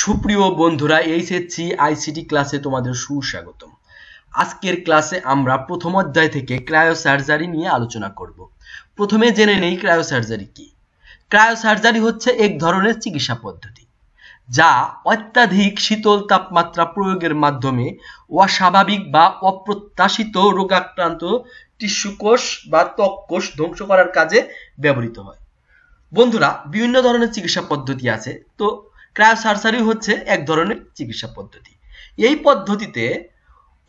সুপ্রিয় বন্ধুরা HSC ICT ক্লাসে তোমাদের সুস্বাগতম আজকের ক্লাসে আমরা প্রথম অধ্যায় থেকে ক্রায়োসার্জারি নিয়ে আলোচনা করব প্রথমে জেনে নেই ক্রায়োসার্জারি কি ক্রায়োসার্জারি হচ্ছে এক ধরনের চিকিৎসা পদ্ধতি যা অত্যাধিক শীতল তাপমাত্রা প্রয়োগের মাধ্যমে অস্বাভাবিক বা অপ্রত্যাশিত রোগাক্রান্ত টিস্যু কোষ বা ত্বক কোষ ধ্বংস করার কাজে ব্যবহৃত হয় বন্ধুরা বিভিন্ন ধরনের চিকিৎসা পদ্ধতি আছে তো ক্রায়ো সার্জারি হচ্ছে এক ধরনের চিকিৎসা পদ্ধতি এই পদ্ধতিতে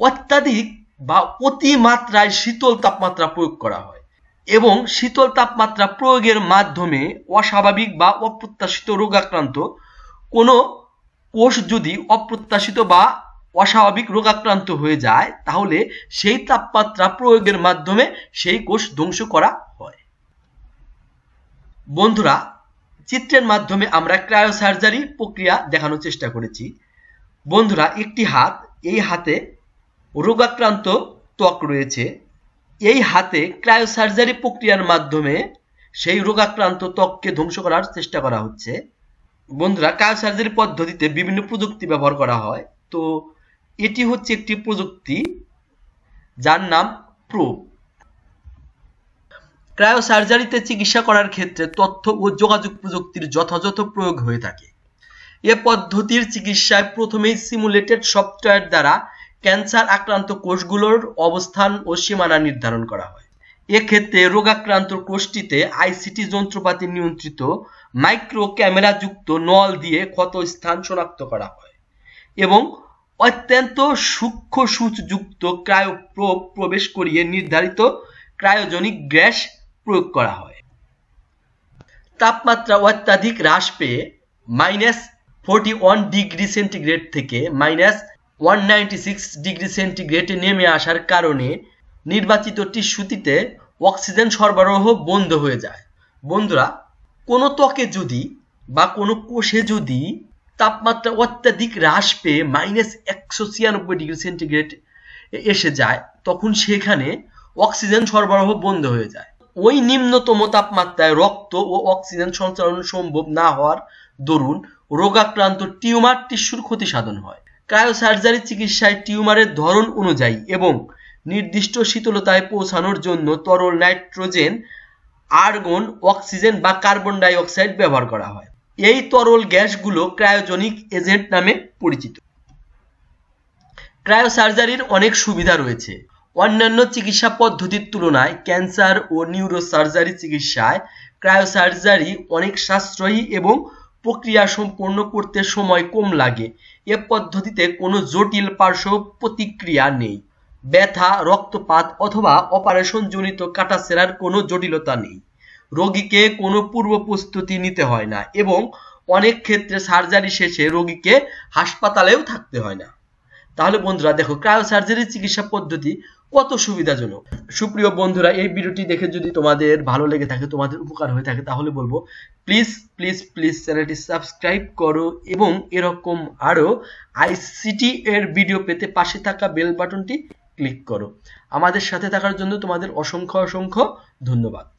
অত্যাধিক বা অতিমাত্রায় শীতল তাপমাত্রা প্রয়োগ করা হয় এবং শীতল তাপমাত্রা প্রয়োগের মাধ্যমে অস্বাভাবিক বা অপ্রত্যাশিত রোগাক্রান্ত কোনো কোষ যদি অপ্রত্যাশিত বা অস্বাভাবিক রোগাক্রান্ত হয়ে যায় তাহলে সেই তাপমাত্রা প্রয়োগের মাধ্যমে সেই কোষ ধ্বংস করা হয় বন্ধুরা চিত্রের মাধ্যমে আমরা ক্রায়োসার্জারি প্রক্রিয়া দেখানোর চেষ্টা করেছি বন্ধুরা একটি হাত এই হাতে রোগাক্রান্ত ত্বক রয়েছে এই হাতে ক্রায়োসার্জারি প্রক্রিয়ার মাধ্যমে সেই রোগাক্রান্ত ত্বককে ধ্বংস করার চেষ্টা করা হচ্ছে বন্ধুরা ক্রায়োসার্জারি পদ্ধতিতে বিভিন্ন প্রযুক্তি ব্যবহার করা হয় তো এটি হচ্ছে একটি প্রযুক্তি যার নাম প্রোপ ক্রায়ো সার্জারিতে চিকিৎসা করার ক্ষেত্রে তথ্য ও যোগাযোগ প্রযুক্তির যথাযথ প্রয়োগ হয়ে থাকে এ পদ্ধতির চিকিৎসায় প্রথমেই সিমুলেটেড সফটওয়্যার দ্বারা ক্যান্সার আক্রান্ত কোষগুলোর অবস্থান ও সীমানা নির্ধারণ করা হয় এক্ষেত্রে রোগাক্রান্ত কোষটিতে আইসিটি যন্ত্রপাতি নিয়ন্ত্রিত মাইক্রো ক্যামেরা যুক্ত নল দিয়ে ক্ষত স্থান শনাক্ত করা হয় এবং অত্যন্ত সূক্ষ্ম সূচযুক্ত ক্রায়ো প্রবেশ করিয়ে নির্ধারিত ক্রায়োজনিক গ্যাস প্রয়োগ করা হয় তাপমাত্রা অত্যাধিক হ্রাস পেয়ে minus forty one degree centigrade থেকে minus one ninety six degree সেন্টিগ্রেডে নেমে আসার কারণে নির্বাচিত টিস্যুতিতে অক্সিজেন সরবরাহ বন্ধ হয়ে যায় বন্ধুরা কোনো ত্বকে যদি বা কোনো কোষে যদি তাপমাত্রা অত্যাধিক হ্রাস পেয়ে মাইনাস একশো ছিয়ানব্বই ডিগ্রি সেন্টিগ্রেড এসে যায় তখন সেখানে অক্সিজেন সরবরাহ বন্ধ হয়ে যায় ওই নিম্নতম তাপমাত্রায় রক্ত ও অক্সিজেন সঞ্চালন সম্ভব না হওয়ার দরুন রোগাক্রান্ত টিউমার টিস্যুর ক্ষতি সাধন হয় ক্রায়োসার্জারি চিকিৎসায় টিউমারের ধরন অনুযায়ী এবং নির্দিষ্ট শীতলতায় পৌঁছানোর জন্য তরল নাইট্রোজেন আর্গন অক্সিজেন বা কার্বন ডাইঅক্সাইড ব্যবহার করা হয় এই তরল গ্যাসগুলো ক্রায়োজনিক এজেন্ট নামে পরিচিত ক্রায়োসার্জারির অনেক সুবিধা রয়েছে অন্যান্য চিকিৎসা পদ্ধতির তুলনায় ক্যান্সার ও নিউরোসার্জারি চিকিৎসায় ক্রায়োসার্জারি অনেক সাশ্রয়ী এবং প্রক্রিয়া সম্পন্ন করতে সময় কম লাগে এ পদ্ধতিতে কোনো জটিল পার্শ্ব প্রতিক্রিয়া নেই ব্যথা রক্তপাত অথবা অপারেশন অপারেশনজনিত সেরার কোনো জটিলতা নেই রোগীকে কোনো পূর্ব প্রস্তুতি নিতে হয় না এবং অনেক ক্ষেত্রে সার্জারি শেষে রোগীকে হাসপাতালেও থাকতে হয় না তাহলে বন্ধুরা দেখো ক্রায়োসার্জারি চিকিৎসা পদ্ধতি কত সুবিধাজনক সুপ্রিয় বন্ধুরা এই ভিডিওটি দেখে যদি তোমাদের ভালো লেগে থাকে তোমাদের উপকার হয়ে থাকে তাহলে বলবো প্লিজ প্লিজ প্লিজ চ্যানেলটি সাবস্ক্রাইব করো এবং এরকম আরও আইসিটি এর ভিডিও পেতে পাশে থাকা বেল বাটনটি ক্লিক করো আমাদের সাথে থাকার জন্য তোমাদের অসংখ্য অসংখ্য ধন্যবাদ